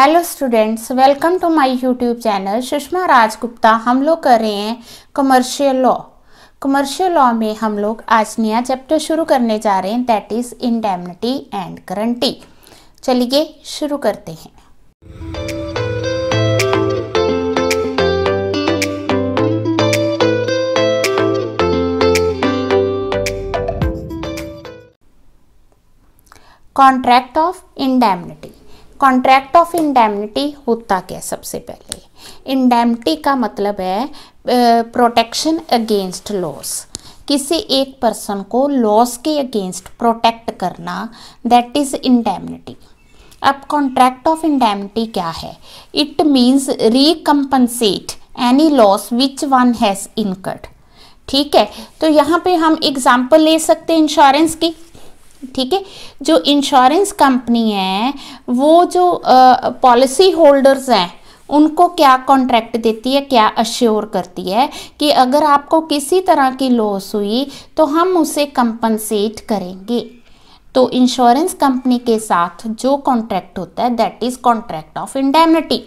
hello students welcome to my YouTube channel Sushma Rajgupta हम लोग कर रहे हैं कमर्शियल लॉ कमर्शियल लॉ में हम लोग आज नया चैप्टर शुरू करने जा रहे हैं that is indemnity and guarantee चलिए शुरू करते हैं contract of indemnity contract of indemnity होता क्या सबसे पहले इंडेमनिटी का मतलब है प्रोटेक्शन अगेंस्ट लॉस किसी एक पर्सन को लॉस के अगेंस्ट प्रोटेक्ट करना दैट इज़ इंडेमनिटी अब कॉन्ट्रैक्ट ऑफ इंडेमनिटी क्या है it means recompensate any loss which one has incurred ठीक है तो यहाँ पे हम एग्जाम्पल ले सकते हैं इंश्योरेंस की ठीक है जो इंश्योरेंस कंपनी है वो जो पॉलिसी होल्डर्स हैं उनको क्या कॉन्ट्रैक्ट देती है क्या अश्योर करती है कि अगर आपको किसी तरह की लॉस हुई तो हम उसे कंपनसेट करेंगे तो इंश्योरेंस कंपनी के साथ जो कॉन्ट्रैक्ट होता है that is contract of indemnity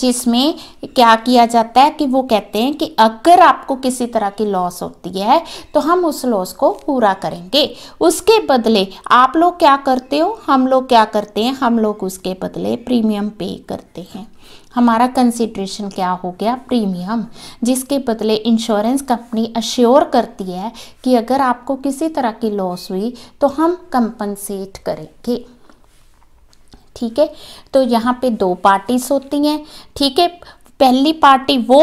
जिसमें क्या किया जाता है कि वो कहते हैं कि अगर आपको किसी तरह की लॉस होती है तो हम उस लॉस को पूरा करेंगे उसके बदले आप लोग क्या करते हो हम लोग क्या करते हैं हम लोग उसके बदले प्रीमियम पे करते हैं हमारा कंसिड्रेशन क्या हो गया प्रीमियम जिसके बदले इंश्योरेंस कंपनी अश्योर करती है कि अगर आपको किसी तरह की लॉस हुई तो हम कंपनसेट करेंगे ठीक है तो यहाँ पे दो पार्टीज होती हैं ठीक है पहली पार्टी वो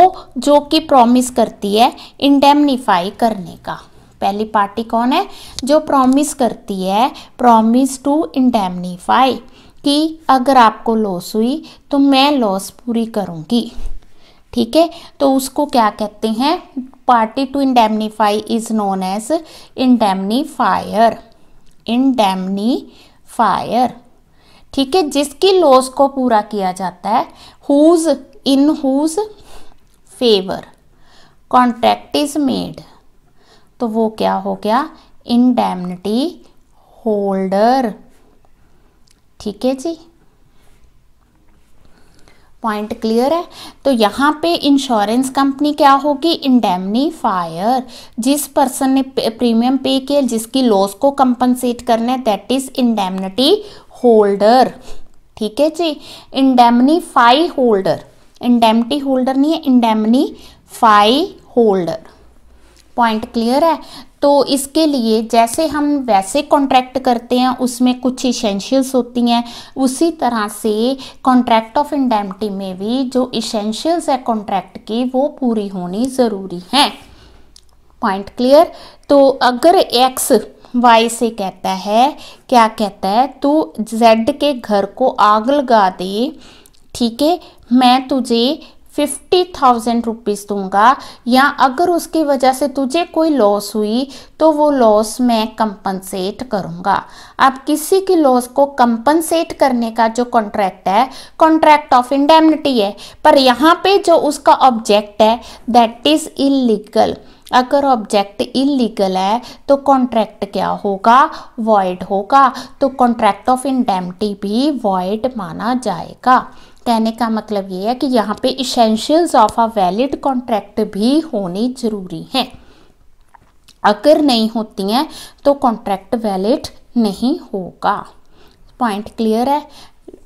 जो कि प्रॉमिस करती है इंडेमनीफाई करने का पहली पार्टी कौन है जो प्रॉमिस करती है प्रॉमिस टू इंडेमनीफाई कि अगर आपको लॉस हुई तो मैं लॉस पूरी करूँगी ठीक है तो उसको क्या कहते हैं party to indemnify is known as indemnifier indemnifier ठीक है जिसकी लॉस को पूरा किया जाता है whose in whose favour contract is made तो वो क्या हो गया इनडेमनिटी होल्डर ठीक है जी पॉइंट क्लियर है तो यहाँ पे इंश्योरेंस कंपनी क्या होगी इंडेमनी फायर जिस पर्सन ने प्रीमियम पे किया जिसकी लॉस को कंपनसेट करना है दैट इज इंडेमनिटी होल्डर ठीक है जी इंडेमनीफाई होल्डर इंडेमटी होल्डर नहीं है इंडेमनीफाई होल्डर पॉइंट क्लियर है तो इसके लिए जैसे हम वैसे कॉन्ट्रैक्ट करते हैं उसमें कुछ इशेंशियल्स होती हैं उसी तरह से कॉन्ट्रैक्ट ऑफ इंडेमटी में भी जो इसेंशियल्स है कॉन्ट्रैक्ट की वो पूरी होनी ज़रूरी हैं पॉइंट क्लियर तो अगर एक्स वाई से कहता है क्या कहता है तू जेड के घर को आग लगा दे ठीक है मैं तुझे फिफ्टी थाउजेंड रुपीज़ दूंगा या अगर उसकी वजह से तुझे कोई लॉस हुई तो वो लॉस मैं कंपनसेट करूंगा अब किसी की लॉस को कंपनसेट करने का जो कॉन्ट्रैक्ट है कॉन्ट्रैक्ट ऑफ इंडेमनिटी है पर यहाँ पे जो उसका ऑब्जेक्ट है दैट इज़ इलीगल अगर ऑब्जेक्ट इलीगल है तो कॉन्ट्रैक्ट क्या होगा वॉइड होगा तो कॉन्ट्रैक्ट ऑफ इंडेमटी भी वॉइड माना जाएगा कहने का मतलब ये है कि यहाँ पे essentials of a valid contract भी होने ज़रूरी हैं अगर नहीं होती हैं तो कॉन्ट्रैक्ट वैलिड नहीं होगा पॉइंट क्लियर है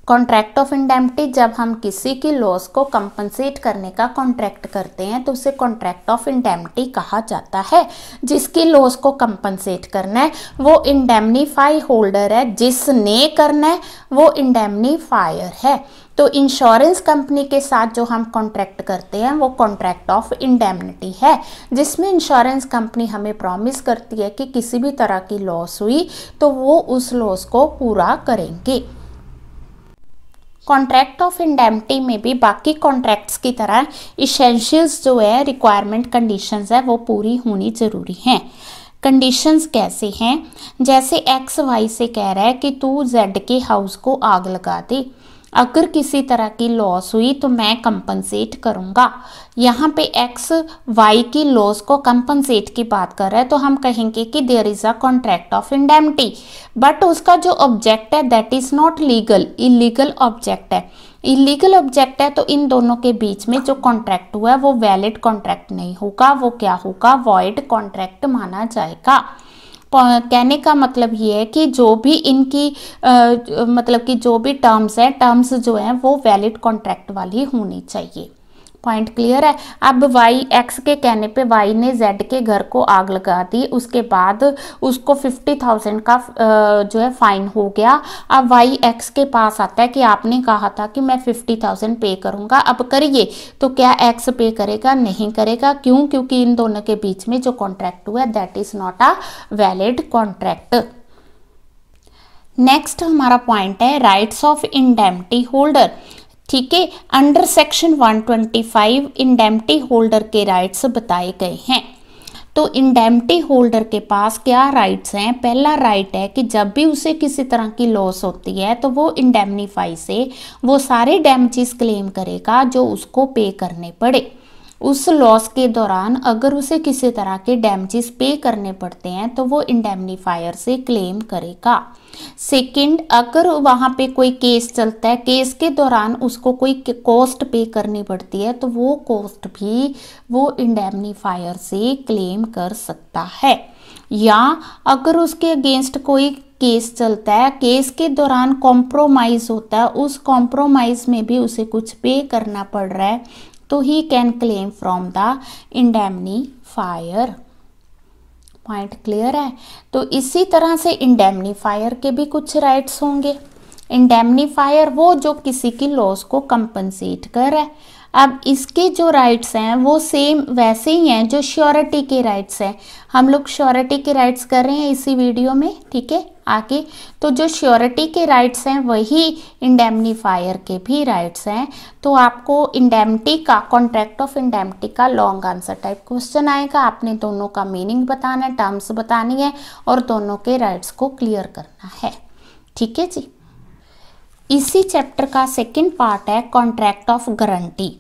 कॉन्ट्रैक्ट ऑफ इंडेमिटी जब हम किसी की लॉस को कंपनसेट करने का कॉन्ट्रैक्ट करते हैं तो उसे कॉन्ट्रैक्ट ऑफ इंडेमिटी कहा जाता है जिसकी लॉस को कंपनसेट करना है वो इंडेमनीफाई होल्डर है जिसने करना है वो इंडेमनीफायर है तो इंश्योरेंस कंपनी के साथ जो हम कॉन्ट्रैक्ट करते हैं वो कॉन्ट्रैक्ट ऑफ इंडेमनिटी है जिसमें इंश्योरेंस कंपनी हमें प्रॉमिस करती है कि किसी भी तरह की लॉस हुई तो वो उस लॉस को पूरा करेंगे कॉन्ट्रैक्ट ऑफ इंडेमटी में भी बाकी कॉन्ट्रैक्ट्स की तरह इसेंशियल्स जो है रिक्वायरमेंट कंडीशंस है वो पूरी होनी ज़रूरी हैं कंडीशंस कैसे हैं जैसे एक्स वाई से कह रहा है कि तू जेड के हाउस को आग लगा दे अगर किसी तरह की लॉस हुई तो मैं कंपनसेट करूँगा यहाँ पे एक्स वाई की लॉस को कंपनसेट की बात कर रहा है तो हम कहेंगे कि there is a contract of indemnity but उसका जो ऑब्जेक्ट है that is not legal illegal object है इलीगल ऑब्जेक्ट है तो इन दोनों के बीच में जो कॉन्ट्रैक्ट हुआ है वो वैलिड कॉन्ट्रैक्ट नहीं होगा वो क्या होगा वॉइड कॉन्ट्रैक्ट माना जाएगा कहने का मतलब ये है कि जो भी इनकी आ, मतलब कि जो भी टर्म्स हैं टर्म्स जो हैं वो वैलिड कॉन्ट्रैक्ट वाली होनी चाहिए पॉइंट क्लियर है अब वाई एक्स के कहने पे वाई ने जेड के घर को आग लगा दी उसके बाद उसको फिफ्टी थाउजेंड का जो है फाइन हो गया अब वाई एक्स के पास आता है कि आपने कहा था कि मैं फिफ्टी थाउजेंड पे करूंगा अब करिए तो क्या एक्स पे करेगा नहीं करेगा क्यों क्योंकि इन दोनों के बीच में जो कॉन्ट्रैक्ट हुआ that is not a valid contract next हमारा पॉइंट है राइट्स ऑफ इंडेमिटी होल्डर ठीक है अंडर सेक्शन 125 इंडेमटी होल्डर के राइट्स बताए गए हैं तो इंडेमटी होल्डर के पास क्या राइट्स हैं पहला राइट है कि जब भी उसे किसी तरह की लॉस होती है तो वो इंडेमनीफाई से वो सारे डैमेजेस क्लेम करेगा जो उसको पे करने पड़े उस लॉस के दौरान अगर उसे किसी तरह के डैमेजेस पे करने पड़ते हैं तो वो इंडेमनीफायर से क्लेम करेगा सेकंड अगर वहाँ पे कोई केस चलता है केस के दौरान उसको कोई कॉस्ट पे करनी पड़ती है तो वो कॉस्ट भी वो इंडेमनीफायर से क्लेम कर सकता है या अगर उसके अगेंस्ट कोई केस चलता है केस के दौरान कॉम्प्रोमाइज़ होता है उस कॉम्प्रोमाइज़ में भी उसे कुछ पे करना पड़ रहा है तो he can claim from the indemnifier point clear है तो इसी तरह से इंडेमनीफायर के भी कुछ राइट्स होंगे इंडेमनीफायर वो जो किसी की लॉस को कंपनसेट कर रहा है अब इसके जो राइट्स हैं वो सेम वैसे ही हैं जो श्योरिटी के राइट्स हैं हम लोग श्योरिटी के राइट्स कर रहे हैं इसी वीडियो में ठीक है आके तो जो श्योरिटी के राइट्स हैं वही इंडेमनीफायर के भी राइट्स हैं तो आपको इंडेमटी का कॉन्ट्रैक्ट ऑफ इंडेमटी का लॉन्ग आंसर टाइप क्वेश्चन आएगा आपने दोनों का मीनिंग बताना है टर्म्स बतानी है और दोनों के राइट्स को क्लियर करना है ठीक है जी इसी चैप्टर का सेकंड पार्ट है कॉन्ट्रैक्ट ऑफ गारंटी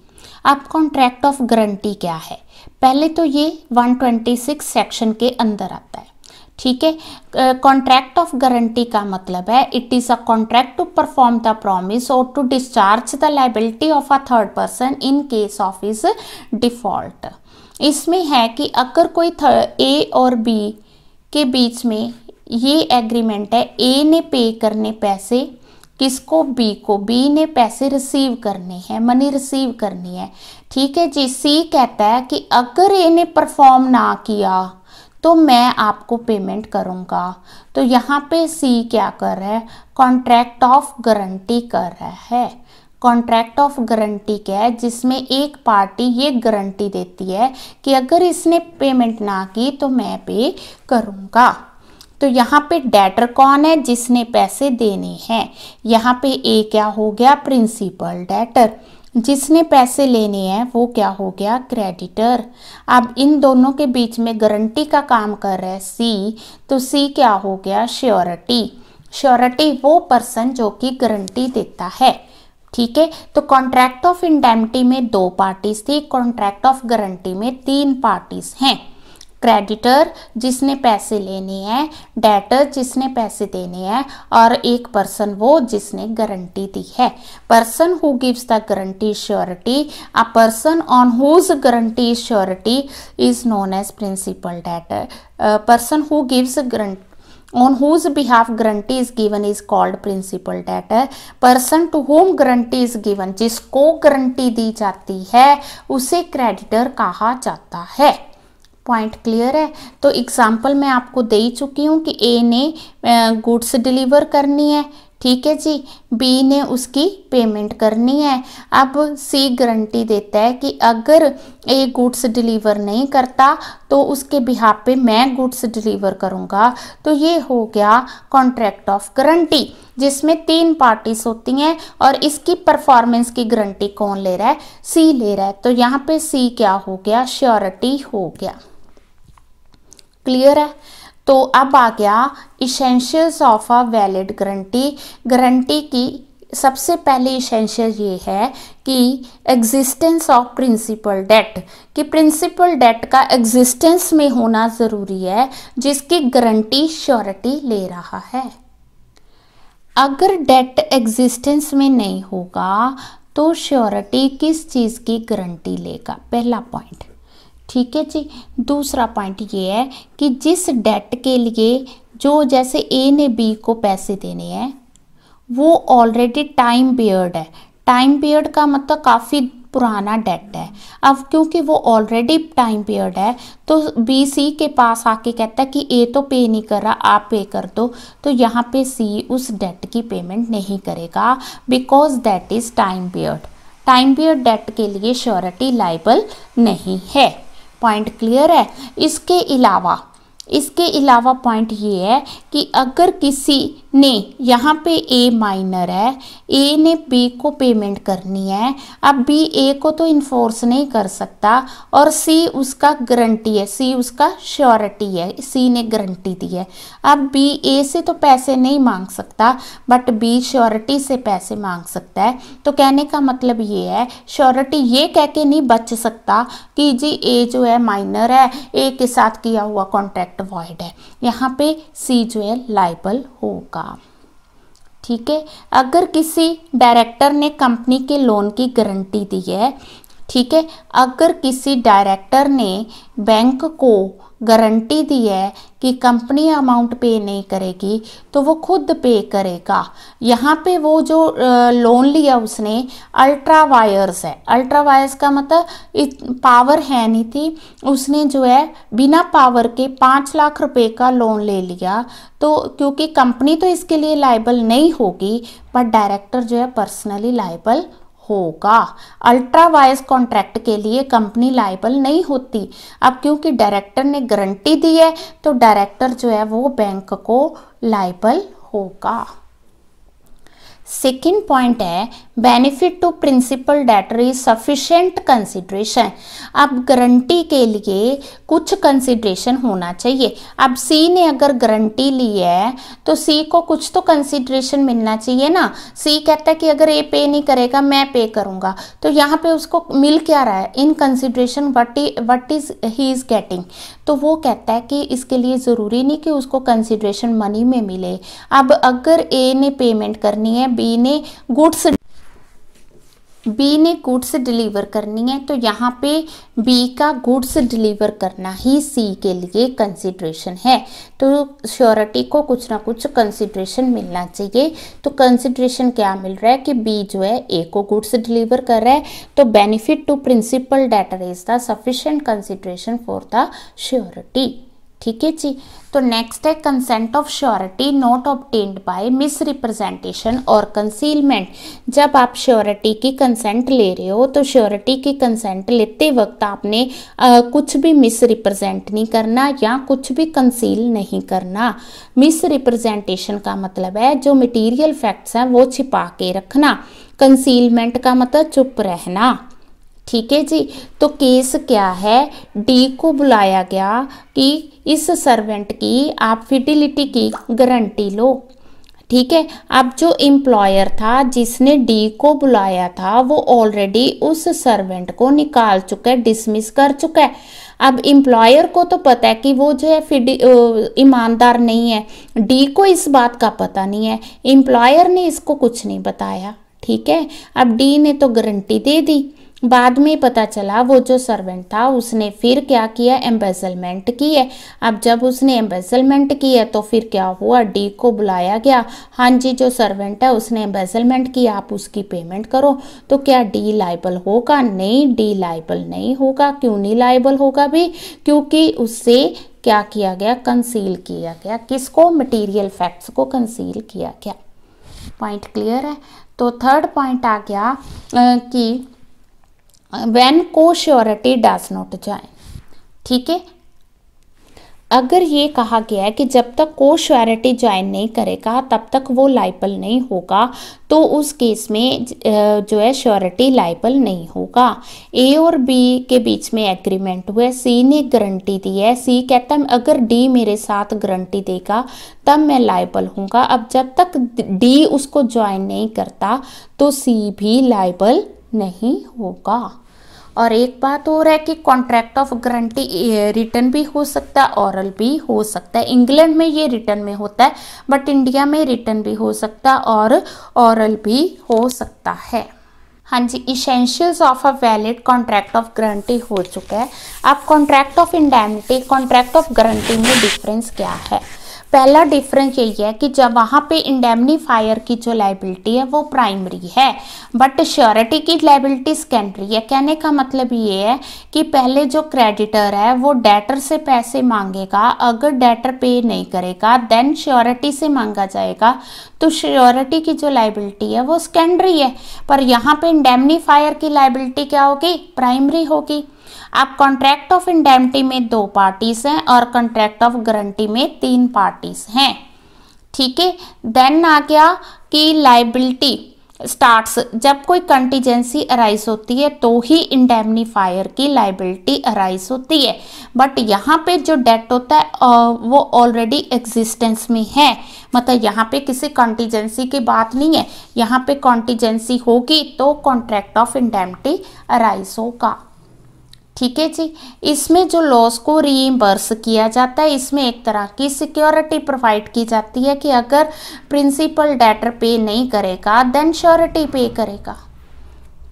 अब कॉन्ट्रैक्ट ऑफ गारंटी क्या है पहले तो ये 126 सेक्शन के अंदर आता है ठीक है कॉन्ट्रैक्ट ऑफ गारंटी का मतलब है it is a contract to perform the promise और to discharge the liability of a third person in case of is default इसमें है कि अगर कोई ए और बी के बीच में ये एग्रीमेंट है ए ने पे करने पैसे किसको बी को बी ने पैसे रिसीव करने हैं मनी रिसीव करनी है ठीक है जी सी कहता है कि अगर इन्हें परफॉर्म ना किया तो मैं आपको पेमेंट करूँगा तो यहाँ पे सी क्या कर रहा है कॉन्ट्रैक्ट ऑफ गारंटी कर रहा है कॉन्ट्रैक्ट ऑफ गारंटी क्या है जिसमें एक पार्टी ये गारंटी देती है कि अगर इसने पेमेंट ना की तो मैं पे करूँगा तो यहाँ पे डेटर कौन है जिसने पैसे देने हैं यहाँ पे ए क्या हो गया प्रिंसिपल डेटर जिसने पैसे लेने हैं वो क्या हो गया क्रेडिटर अब इन दोनों के बीच में गारंटी का काम कर रहा है सी तो सी क्या हो गया श्योरिटी श्योरिटी वो पर्सन जो कि गारंटी देता है ठीक है तो कॉन्ट्रैक्ट ऑफ इंडेमटी में दो पार्टीज थी कॉन्ट्रैक्ट ऑफ गारंटी में तीन पार्टीज हैं क्रेडिटर जिसने पैसे लेने हैं डेटर जिसने पैसे देने हैं और एक पर्सन वो जिसने गारंटी दी है person who gives the guarantee surety a person on whose guarantee surety is known as principal debtor person who gives guarantee on whose behalf guarantee is given is called principal debtor person to whom guarantee is given जिसको guarantee दी जाती है उसे creditor कहा जाता है point clear है तो एग्जाम्पल मैं आपको दे ही चुकी हूँ कि ए ने गुड्स डिलीवर करनी है ठीक है जी बी ने उसकी पेमेंट करनी है अब सी गारंटी देता है कि अगर ए गुड्स डिलीवर नहीं करता तो उसके बिहार पे मैं गुड्स डिलीवर करूँगा तो ये हो गया कॉन्ट्रैक्ट ऑफ गारंटी जिसमें तीन पार्टीज होती हैं और इसकी परफॉर्मेंस की गारंटी कौन ले रहा है सी ले रहा है तो यहाँ पे सी क्या हो गया श्योरिटी हो गया क्लियर है तो अब आ गया essentials of a valid guarantee guarantee की सबसे पहले इसेंशियल ये है कि एग्जिस्टेंस ऑफ प्रिंसिपल डेट कि प्रिंसिपल डेट का एग्जिस्टेंस में होना ज़रूरी है जिसकी गारंटी श्योरिटी ले रहा है अगर डेट एग्जिस्टेंस में नहीं होगा तो श्योरिटी किस चीज़ की गारंटी लेगा पहला पॉइंट ठीक है जी दूसरा पॉइंट ये है कि जिस डेट के लिए जो जैसे ए ने बी को पैसे देने हैं वो ऑलरेडी टाइम पीरियड है टाइम पीरियड का मतलब काफ़ी पुराना डेट है अब क्योंकि वो ऑलरेडी टाइम पीरियड है तो बी सी के पास आके कहता है कि ए तो पे नहीं कर रहा आप पे कर दो तो यहाँ पे सी उस डेट की पेमेंट नहीं करेगा because that is time period time period debt के लिए श्योरिटी लाइबल नहीं है पॉइंट क्लियर है इसके अलावा इसके अलावा पॉइंट ये है कि अगर किसी ने यहाँ पे ए माइनर है ए ने बी को पेमेंट करनी है अब बी ए को तो इन्फोर्स नहीं कर सकता और सी उसका गारंटी है सी उसका श्योरिटी है सी ने गारंटी दी है अब बी ए से तो पैसे नहीं मांग सकता बट बी श्योरिटी से पैसे मांग सकता है तो कहने का मतलब ये है श्योरिटी ये कह के नहीं बच सकता कि जी ए जो है माइनर है ए के साथ किया हुआ कॉन्ट्रैक्ट फैट वॉइड है यहाँ पे सी जो है लाइबल होगा ठीक है अगर किसी डायरेक्टर ने कंपनी के लोन की गारंटी दी है ठीक है अगर किसी डायरेक्टर ने बैंक को गारंटी दी है कि कंपनी अमाउंट पे नहीं करेगी तो वो खुद पे करेगा यहाँ पे वो जो लोन लिया उसने अल्ट्रा वायर्स है अल्ट्रा वायर्स का मतलब पावर है नहीं थी उसने जो है बिना पावर के पाँच लाख रुपए का लोन ले लिया तो क्योंकि कंपनी तो इसके लिए लाइबल नहीं होगी पर डायरेक्टर जो है पर्सनली लाइबल होगा वायस कॉन्ट्रैक्ट के लिए कंपनी लाइबल नहीं होती अब क्योंकि डायरेक्टर ने गारंटी दी है तो डायरेक्टर जो है वो बैंक को लाइबल होगा सेकेंड पॉइंट है benefit to principal debtor is sufficient consideration अब गारंटी के लिए कुछ कंसिड्रेशन होना चाहिए अब सी ने अगर गारंटी ली है तो सी को कुछ तो कंसिड्रेशन मिलना चाहिए ना सी कहता है कि अगर ए पे नहीं करेगा मैं पे करूँगा तो यहाँ पे उसको मिल क्या रहा है in consideration what what is he is getting तो वो कहता है कि इसके लिए ज़रूरी नहीं कि उसको कंसिड्रेशन मनी में मिले अब अगर ए ने पेमेंट करनी है बी बी ने गुड्स बी ने गुड्स डिलीवर करनी है तो यहाँ पे बी का गुड्स डिलीवर करना ही सी के लिए कंसिड्रेशन है तो श्योरिटी को कुछ ना कुछ कंसिड्रेशन मिलना चाहिए तो कंसिड्रेशन क्या मिल रहा है कि बी जो है ए को गुड्स डिलीवर कर रहा है तो benefit to principal debtor is the sufficient consideration for the surety ठीक है जी तो नेक्स्ट है consent of surety not obtained by misrepresentation और कंसीलमेंट जब आप श्योरिटी की कंसेंट ले रहे हो तो श्योरिटी की कंसेंट लेते वक्त आपने आ, कुछ भी मिस रिप्रेजेंट नहीं करना या कुछ भी कंसील नहीं करना मिस रिप्रेजेंटेशन का मतलब है जो मटेरियल फैक्ट्स हैं वो छिपा के रखना कंसीलमेंट का मतलब चुप रहना ठीक है जी तो केस क्या है डी को बुलाया गया कि इस सर्वेंट की आप फिटिलिटी की गारंटी लो ठीक है अब जो एम्प्लॉयर था जिसने डी को बुलाया था वो ऑलरेडी उस सर्वेंट को निकाल चुका है डिसमिस कर चुका है अब एम्प्लॉयर को तो पता है कि वो जो है ईमानदार नहीं है डी को इस बात का पता नहीं है एम्प्लॉयर ने इसको कुछ नहीं बताया ठीक है अब डी ने तो गारंटी दे दी बाद में पता चला वो जो सर्वेंट था उसने फिर क्या किया एम्बेसलमेंट की है अब जब उसने एम्बेसलमेंट की है तो फिर क्या हुआ डी को बुलाया गया हाँ जी जो सर्वेंट है उसने एम्बेसलमेंट की आप उसकी पेमेंट करो तो क्या डी लाइबल होगा नहीं डी लाइबल नहीं होगा क्यों नहीं लाइबल होगा भी क्योंकि उससे क्या किया गया कंसील किया गया किसको मटीरियल फैक्ट्स को कंसील किया गया पॉइंट क्लियर है तो थर्ड पॉइंट आ गया कि वैन को श्योरिटी डज नॉट जाए ठीक है अगर ये कहा गया है कि जब तक को श्योरिटी ज्वाइन नहीं करेगा तब तक वो लाइबल नहीं होगा तो उस केस में जो है श्योरिटी लाइबल नहीं होगा ए और बी के बीच में एग्रीमेंट हुआ सी ने गारंटी दी है सी कहता है अगर डी मेरे साथ गारंटी देगा तब मैं लाइबल हूँगा अब जब तक डी उसको ज्वाइन नहीं करता तो सी भी लाइबल नहीं होगा और एक बात और है कि कॉन्ट्रैक्ट ऑफ गारंटी रिटर्न भी हो सकता है औरल भी हो सकता है इंग्लैंड में ये रिटर्न में होता है बट इंडिया में रिटर्न भी हो सकता है और औरल भी हो सकता है हाँ जी essentials of a valid contract of guarantee हो चुका है अब contract of indemnity contract of guarantee में डिफरेंस क्या है पहला डिफरेंस यही है कि जब वहाँ पे इंडेमनीफायर की जो लाइबिलिटी है वो प्राइमरी है बट श्योरिटी की लाइबिलिटी सेकेंडरी है कहने का मतलब ये है कि पहले जो क्रेडिटर है वो डेटर से पैसे मांगेगा अगर डेटर पे नहीं करेगा देन श्योरिटी से मांगा जाएगा तो श्योरिटी की जो लाइबिलिटी है वो सेकेंडरी है पर यहाँ पे इंडेमनीफायर की लाइबिलिटी क्या होगी प्राइमरी होगी अब कॉन्ट्रैक्ट ऑफ इंडेमटी में दो पार्टीज हैं और कॉन्ट्रैक्ट ऑफ गारंटी में तीन पार्टीज हैं ठीक है देन आ गया कि लाइबिलिटी स्टार्ट्स जब कोई कंटीजेंसी अराइज होती है तो ही इंडेमनीफायर की लाइबिलिटी अराइज होती है बट यहाँ पे जो डेट होता है वो ऑलरेडी एग्जिस्टेंस में है मतलब यहाँ पे किसी कंटीजेंसी की बात नहीं है यहाँ पे कंटीजेंसी होगी तो कॉन्ट्रैक्ट ऑफ इंडेमटी अराइज होगा ठीक है जी इसमें जो लॉस को रीएम्बर्स किया जाता है इसमें एक तरह की सिक्योरिटी प्रोवाइड की जाती है कि अगर प्रिंसिपल डेटर पे नहीं करेगा देन श्योरिटी पे करेगा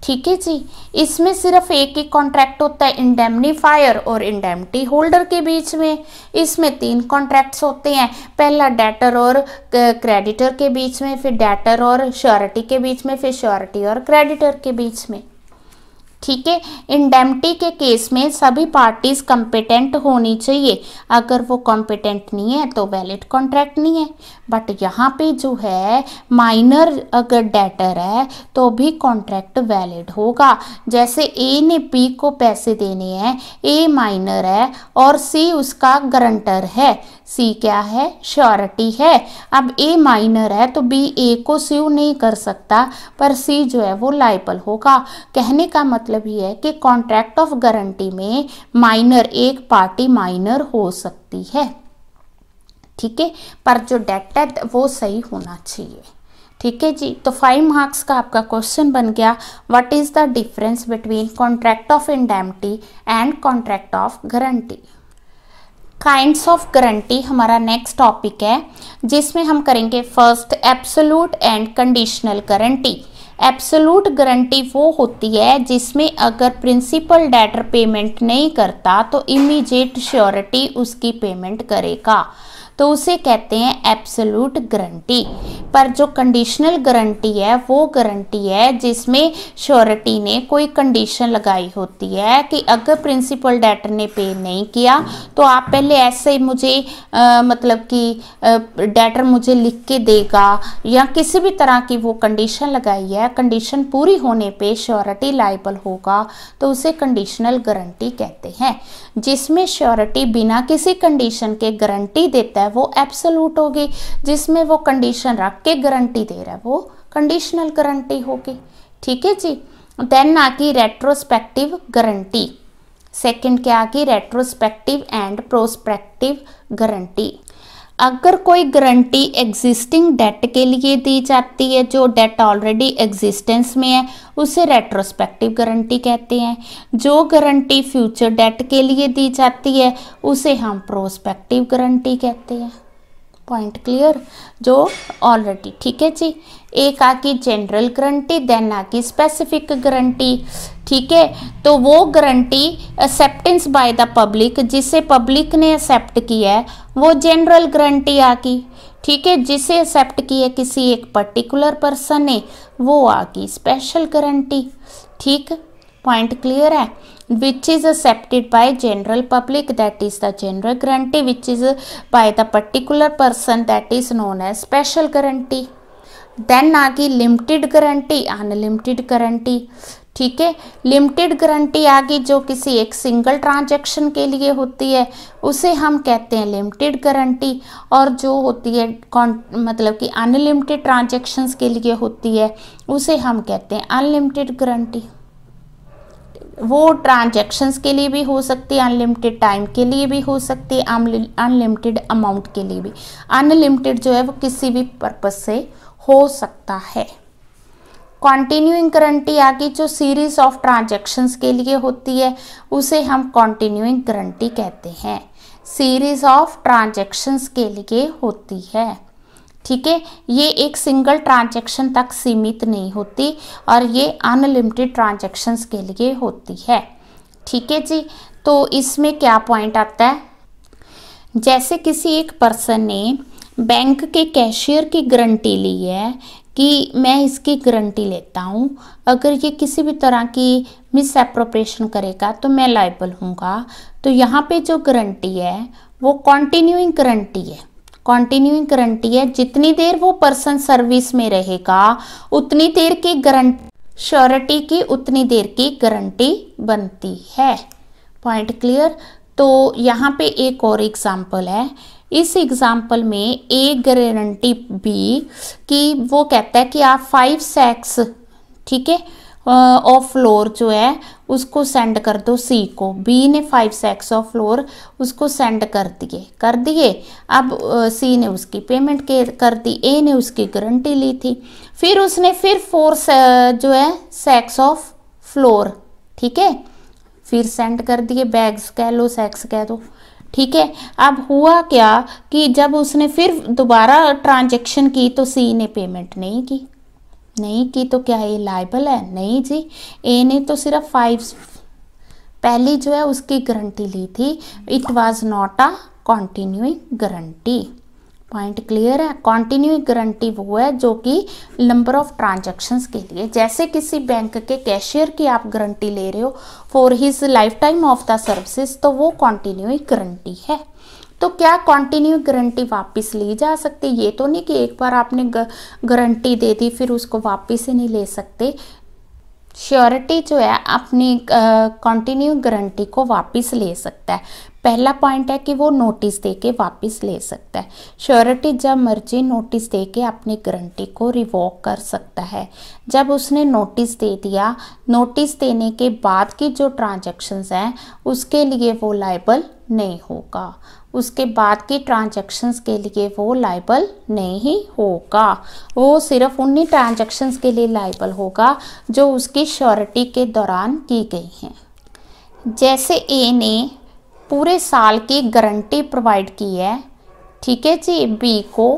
ठीक है जी इसमें सिर्फ एक ही कॉन्ट्रैक्ट होता है इंडेमनीफायर और इंडेमटी होल्डर के बीच में इसमें तीन कॉन्ट्रैक्ट्स होते हैं पहला डेटर और क्रेडिटर के बीच में फिर डेटर और श्योरिटी के बीच में फिर श्योरिटी और क्रेडिटर के बीच में ठीक है इंडेमटी के केस में सभी पार्टीज कॉम्पिटेंट होनी चाहिए अगर वो कॉम्पिटेंट नहीं है तो वैलिड कॉन्ट्रैक्ट नहीं है बट यहाँ पे जो है माइनर अगर डेटर है तो भी कॉन्ट्रैक्ट वैलिड होगा जैसे ए ने बी को पैसे देने हैं ए माइनर है और सी उसका गारंटर है सी क्या है श्योरिटी है अब ए माइनर है तो बी ए को स्यू नहीं कर सकता पर सी जो है वो लाइबल होगा कहने का मतलब ये है कि कॉन्ट्रैक्ट ऑफ गारंटी में माइनर एक पार्टी माइनर हो सकती है ठीक है पर जो डेट है वो सही होना चाहिए ठीक है जी तो फाइव मार्क्स का आपका क्वेश्चन बन गया what is the difference between contract of indemnity and contract of guarantee kinds of guarantee हमारा नेक्स्ट टॉपिक है जिसमें हम करेंगे first absolute and conditional guarantee absolute guarantee वो होती है जिसमें अगर प्रिंसिपल डेटर पेमेंट नहीं करता तो इमीजिएट श्योरिटी उसकी पेमेंट करेगा तो उसे कहते हैं एब्सोलूट गारंटी पर जो कंडीशनल गारंटी है वो गारंटी है जिसमें श्योरिटी ने कोई कंडीशन लगाई होती है कि अगर प्रिंसिपल डेटर ने पे नहीं किया तो आप पहले ऐसे ही मुझे आ, मतलब कि डेटर मुझे लिख के देगा या किसी भी तरह की वो कंडीशन लगाई है कंडीशन पूरी होने पे श्योरिटी लाइबल होगा तो उसे कंडीशनल गारंटी कहते हैं जिसमें श्योरिटी बिना किसी कंडीशन के गारंटी देता है वो एब्सोलूट होगी जिसमें वो कंडीशन रख के गारंटी दे रहा है वो कंडीशनल गारंटी होगी ठीक है जी देन आ गई रेट्रोस्पेक्टिव गारंटी सेकंड क्या आ गई रेट्रोस्पेक्टिव एंड प्रोस्पेक्टिव गारंटी अगर कोई गारंटी एग्जिस्टिंग डेट के लिए दी जाती है जो डेट ऑलरेडी एग्जिस्टेंस में है उसे रेट्रोस्पेक्टिव गारंटी कहते हैं जो गारंटी फ्यूचर डेट के लिए दी जाती है उसे हम प्रोस्पेक्टिव गारंटी कहते हैं पॉइंट क्लियर जो ऑलरेडी ठीक है जी एक आ की जनरल गारंटी देन आ की स्पेसिफिक गारंटी ठीक है तो वो guarantee acceptance by the public जिसे पब्लिक ने एक्सेप्ट किया है वो जनरल गारंटी आ की ठीक है जिसे एक्सेप्ट किया किसी एक पर्टिकुलर पर्सन ने वो आ गई स्पेशल गारंटी ठीक पॉइंट क्लियर है which is accepted by general public that is the general guarantee which is by the particular person that is known as special guarantee then aagi limited guarantee unlimited guarantee ठीक है limited guarantee आ गई जो किसी एक single transaction के लिए होती है उसे हम कहते हैं लिमिटेड गारंटी और जो होती है मतलब कि अनलिमिटेड ट्रांजैक्शंस के लिए होती है उसे हम कहते हैं अनलिमिटेड गारंटी वो ट्रांजेक्शन्स के लिए भी हो सकती है अनलिमिटेड टाइम के लिए भी हो सकती है अनलिमिटेड अमाउंट के लिए भी अनलिमिटेड जो है वो किसी भी पर्पज से हो सकता है कॉन्टिन्यूइंग करंटी आगे जो सीरीज ऑफ ट्रांजेक्शन्स के लिए होती है उसे हम कॉन्टिन्यूइंग करंटी कहते हैं सीरीज ऑफ ट्रांजेक्शन्स के लिए होती है ठीक है ये एक सिंगल ट्रांजैक्शन तक सीमित नहीं होती और ये अनलिमिटेड ट्रांजैक्शंस के लिए होती है ठीक है जी तो इसमें क्या पॉइंट आता है जैसे किसी एक पर्सन ने बैंक के कैशियर की गारंटी ली है कि मैं इसकी गारंटी लेता हूँ अगर ये किसी भी तरह की मिस एप्रोप्रिएशन करेगा तो मैं लाइबल हूँगा तो यहाँ पे जो गारंटी है वो कॉन्टिन्यूइंग गारंटी है कॉन्टिन्यूइंग गारंटी है जितनी देर वो पर्सन सर्विस में रहेगा उतनी देर की गारंटी श्योरिटी की उतनी देर की गारंटी बनती है पॉइंट क्लियर तो यहाँ पे एक और एग्जाम्पल है इस एग्जाम्पल में एक गारंटी बी कि वो कहता है कि आप फाइव सेक्स ठीक है ऑफ फ्लोर जो है उसको सेंड कर दो सी को बी ने फाइव सैक्स ऑफ फ्लोर उसको सेंड कर दिए कर दिए अब सी ने उसकी पेमेंट कर दी ए ने उसकी गारंटी ली थी फिर उसने फिर फोर जो है सैक्स ऑफ फ्लोर ठीक है फिर सेंड कर दिए बैग्स कह लो सैक्स कह दो ठीक है अब हुआ क्या कि जब उसने फिर दोबारा ट्रांजेक्शन की तो सी ने पेमेंट नहीं की नहीं की तो क्या ये लाइबल है नहीं जी ए ने तो सिर्फ फाइव पहली जो है उसकी गारंटी ली थी it was not a continuing guarantee point clear है कॉन्टिन्यूइंग गारंटी वो है जो कि नंबर ऑफ ट्रांजेक्शन्स के लिए जैसे किसी बैंक के कैशियर की आप गारंटी ले रहे हो for his lifetime of the services तो वो कॉन्टिन्यूइंग गारंटी है तो क्या कंटिन्यू गारंटी वापस ली जा सकती ये तो नहीं कि एक बार आपने गारंटी दे दी फिर उसको वापस ही नहीं ले सकते श्योरिटी जो है अपनी कंटिन्यू गारंटी को वापस ले सकता है पहला पॉइंट है कि वो नोटिस दे के वापस ले सकता है श्योरिटी जब मर्जी नोटिस दे के अपनी गारंटी को रिवॉक कर सकता है जब उसने नोटिस दे दिया नोटिस देने के बाद की जो ट्रांजेक्शन्स हैं उसके लिए वो लाइबल नहीं होगा उसके बाद की ट्रांजैक्शंस के लिए वो लाइबल नहीं होगा वो सिर्फ उन्हीं ट्रांजैक्शंस के लिए लाइबल होगा जो उसकी श्योरिटी के दौरान की गई हैं जैसे ए ने पूरे साल की गारंटी प्रोवाइड की है ठीक है जी बी को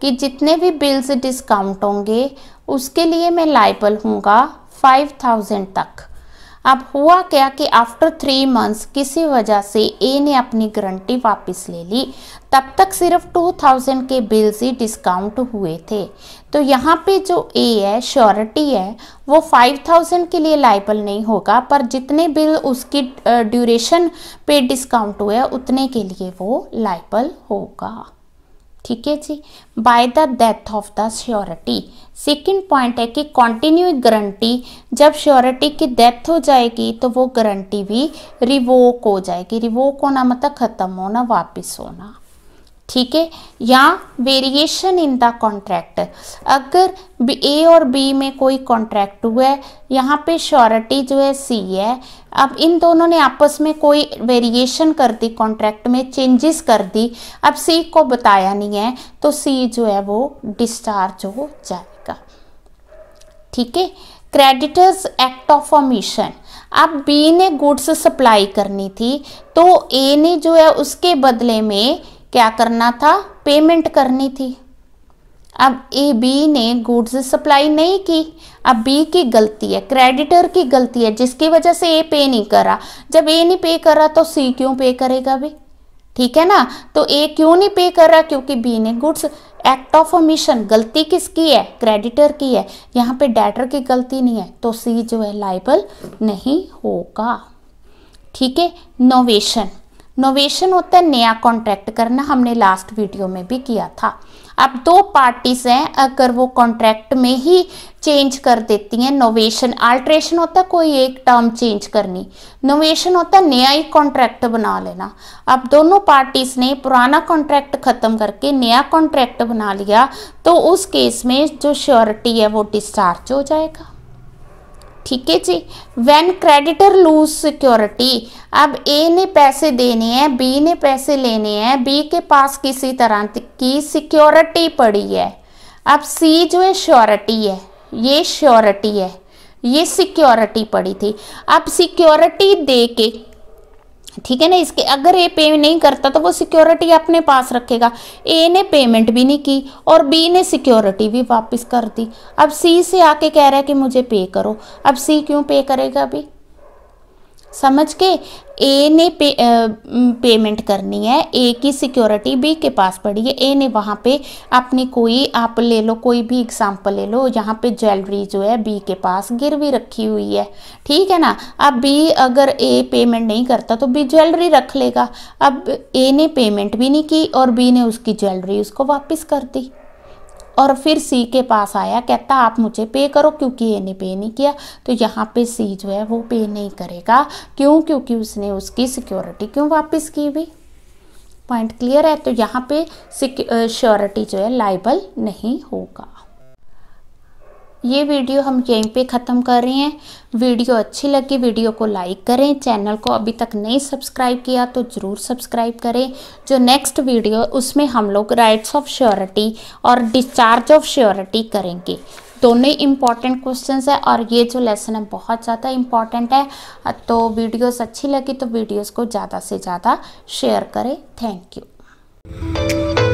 कि जितने भी बिल्स डिस्काउंट होंगे उसके लिए मैं लाइबल हूँगा फाइव थाउजेंड तक अब हुआ क्या कि आफ्टर थ्री मंथ्स किसी वजह से ए ने अपनी गारंटी वापस ले ली तब तक सिर्फ टू थाउजेंड के बिल्स ही डिस्काउंट हुए थे तो यहाँ पे जो ए है श्योरिटी है वो फाइव थाउजेंड के लिए लाइबल नहीं होगा पर जितने बिल उसकी ड्यूरेशन पे डिस्काउंट हुए उतने के लिए वो लाइबल होगा ठीक है जी by the death of the surety second point है कि कॉन्टिन्यू गारंटी जब श्योरिटी की डेथ हो जाएगी तो वो गारंटी भी रिवोक हो जाएगी रिवोक होना मतलब ख़त्म होना वापस होना ठीक है या वेरिएशन इन द कॉन्ट्रैक्ट अगर ए और बी में कोई कॉन्ट्रैक्ट हुआ है यहाँ पे श्योरिटी जो है सी है अब इन दोनों ने आपस में कोई वेरिएशन कर दी कॉन्ट्रैक्ट में चेंजेस कर दी अब सी को बताया नहीं है तो सी जो है वो डिस्चार्ज हो जाए ठीक है क्रेडिटर्स एक्ट ऑफ फॉर्मेशन अब बी ने गुड्स सप्लाई करनी थी तो ए ने जो है उसके बदले में क्या करना था पेमेंट करनी थी अब ए बी ने गुड्स सप्लाई नहीं की अब बी की गलती है क्रेडिटर की गलती है जिसकी वजह से ए पे नहीं करा जब ए नहीं पे करा तो सी क्यों पे करेगा भी ठीक है ना तो ए क्यों नहीं पे कर रहा क्योंकि बी ने गुड्स एक्ट ऑफ ओमिशन गलती किसकी है क्रेडिटर की है यहाँ पे डेटर की गलती नहीं है तो सी जो है लाइबल नहीं होगा ठीक है नोवेशन नोवेशन होता है नया कॉन्ट्रैक्ट करना हमने लास्ट वीडियो में भी किया था अब दो पार्टीज हैं अगर वो कॉन्ट्रैक्ट में ही चेंज कर देती हैं नोवेशन अल्ट्रेशन होता है कोई एक टर्म चेंज करनी नोवेशन होता है नया ही कॉन्ट्रैक्ट बना लेना अब दोनों पार्टीज ने पुराना कॉन्ट्रैक्ट ख़त्म करके नया कॉन्ट्रैक्ट बना लिया तो उस केस में जो श्योरिटी है वो डिस्चार्ज हो जाएगा ठीक है जी वैन क्रेडिटर लूज सिक्योरिटी अब ए ने पैसे देने हैं बी ने पैसे लेने हैं बी के पास किसी तरह की सिक्योरिटी पड़ी है अब सी जो है श्योरिटी है ये श्योरिटी है ये सिक्योरिटी पड़ी थी अब सिक्योरिटी दे के ठीक है ना इसके अगर ए पे नहीं करता तो वो सिक्योरिटी अपने पास रखेगा ए ने पेमेंट भी नहीं की और बी ने सिक्योरिटी भी वापस कर दी अब सी से आके कह रहा है कि मुझे पे करो अब सी क्यों पे करेगा अभी समझ के ए ने पे आ, पेमेंट करनी है ए की सिक्योरिटी बी के पास पड़ी है ए ने वहाँ पे अपनी कोई आप ले लो कोई भी एग्जांपल ले लो यहाँ पे ज्वेलरी जो है बी के पास गिरवी रखी हुई है ठीक है ना अब बी अगर ए पेमेंट नहीं करता तो बी ज्वेलरी रख लेगा अब ए ने पेमेंट भी नहीं की और बी ने उसकी ज्वेलरी उसको वापस कर दी और फिर सी के पास आया कहता आप मुझे पे करो क्योंकि ए ने पे नहीं किया तो यहाँ पे सी जो है वो पे नहीं करेगा क्यों क्योंकि उसने उसकी सिक्योरिटी क्यों वापस की भी पॉइंट क्लियर है तो यहाँ पे सिक्योरिटी जो है लाइबल नहीं होगा ये वीडियो हम यहीं पे ख़त्म कर रहे हैं वीडियो अच्छी लगी वीडियो को लाइक करें चैनल को अभी तक नहीं सब्सक्राइब किया तो ज़रूर सब्सक्राइब करें जो नेक्स्ट वीडियो उसमें हम लोग राइट्स ऑफ श्योरिटी और डिस्चार्ज ऑफ श्योरिटी करेंगे दोनों इंपॉर्टेंट क्वेश्चन है और ये जो लेसन है बहुत ज़्यादा इम्पॉर्टेंट है तो वीडियोज़ अच्छी लगी तो वीडियोज़ को ज़्यादा से ज़्यादा शेयर करें थैंक यू